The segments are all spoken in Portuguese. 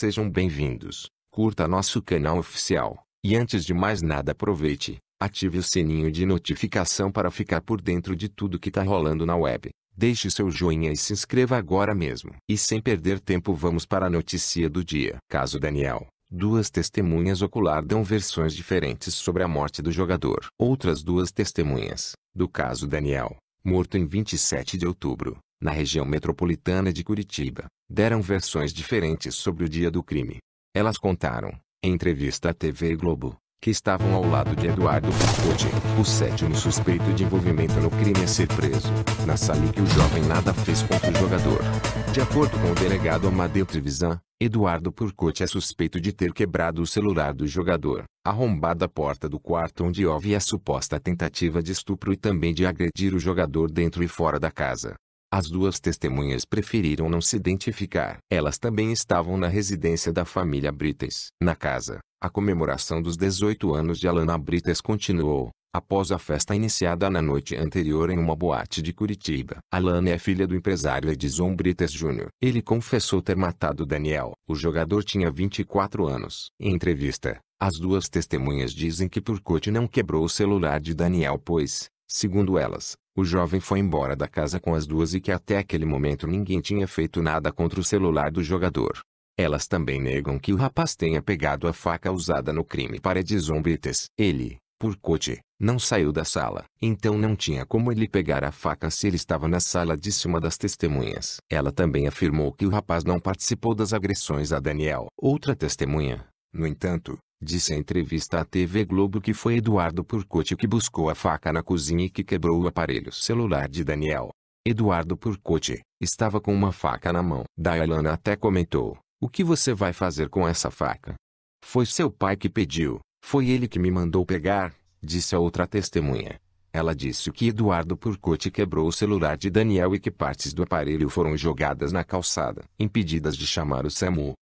Sejam bem-vindos, curta nosso canal oficial, e antes de mais nada aproveite, ative o sininho de notificação para ficar por dentro de tudo que tá rolando na web. Deixe seu joinha e se inscreva agora mesmo. E sem perder tempo vamos para a notícia do dia. Caso Daniel. Duas testemunhas ocular dão versões diferentes sobre a morte do jogador. Outras duas testemunhas, do caso Daniel, morto em 27 de outubro, na região metropolitana de Curitiba, deram versões diferentes sobre o dia do crime. Elas contaram, em entrevista à TV Globo, que estavam ao lado de Eduardo Capote, o sétimo suspeito de envolvimento no crime a ser preso, na sala em que o jovem nada fez contra o jogador. De acordo com o delegado Amadeu Trevisan, Eduardo Purcote é suspeito de ter quebrado o celular do jogador, arrombado a porta do quarto onde houve a suposta tentativa de estupro e também de agredir o jogador dentro e fora da casa. As duas testemunhas preferiram não se identificar. Elas também estavam na residência da família Brites. Na casa, a comemoração dos 18 anos de Alana Brites continuou. Após a festa iniciada na noite anterior em uma boate de Curitiba, Alana é filha do empresário Edison Brites Jr. Ele confessou ter matado Daniel. O jogador tinha 24 anos. Em entrevista, as duas testemunhas dizem que Turcotte não quebrou o celular de Daniel pois, segundo elas, o jovem foi embora da casa com as duas e que até aquele momento ninguém tinha feito nada contra o celular do jogador. Elas também negam que o rapaz tenha pegado a faca usada no crime para desombrites. Ele, por Cote, não saiu da sala. Então não tinha como ele pegar a faca se ele estava na sala, disse uma das testemunhas. Ela também afirmou que o rapaz não participou das agressões a Daniel. Outra testemunha, no entanto, Disse em entrevista à TV Globo que foi Eduardo Purcote que buscou a faca na cozinha e que quebrou o aparelho celular de Daniel. Eduardo Purcote estava com uma faca na mão. Dayalana até comentou: O que você vai fazer com essa faca? Foi seu pai que pediu, foi ele que me mandou pegar, disse a outra testemunha. Ela disse que Eduardo Purcote quebrou o celular de Daniel e que partes do aparelho foram jogadas na calçada, impedidas de chamar o SAMU.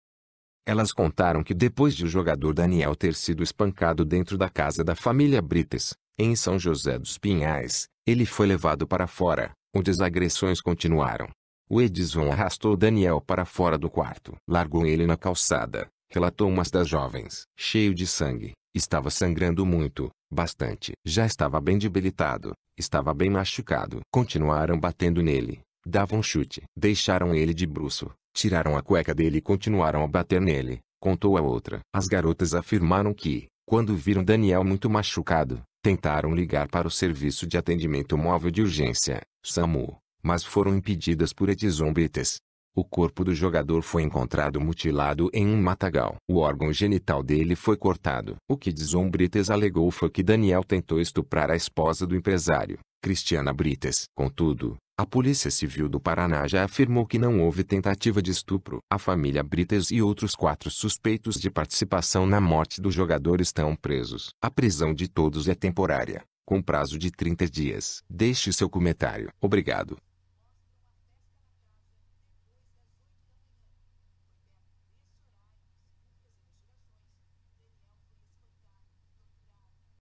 Elas contaram que depois de o jogador Daniel ter sido espancado dentro da casa da família Brites, em São José dos Pinhais, ele foi levado para fora, onde as agressões continuaram. O Edison arrastou Daniel para fora do quarto. Largou ele na calçada, relatou uma das jovens. Cheio de sangue, estava sangrando muito, bastante. Já estava bem debilitado, estava bem machucado. Continuaram batendo nele, davam chute. Deixaram ele de bruço, Tiraram a cueca dele e continuaram a bater nele, contou a outra. As garotas afirmaram que, quando viram Daniel muito machucado, tentaram ligar para o serviço de atendimento móvel de urgência, SAMU, mas foram impedidas por Brites. O corpo do jogador foi encontrado mutilado em um matagal. O órgão genital dele foi cortado. O que Dizon Brites alegou foi que Daniel tentou estuprar a esposa do empresário, Cristiana Brites. Contudo, a Polícia Civil do Paraná já afirmou que não houve tentativa de estupro. A família Brites e outros quatro suspeitos de participação na morte do jogador estão presos. A prisão de todos é temporária, com prazo de 30 dias. Deixe seu comentário. Obrigado.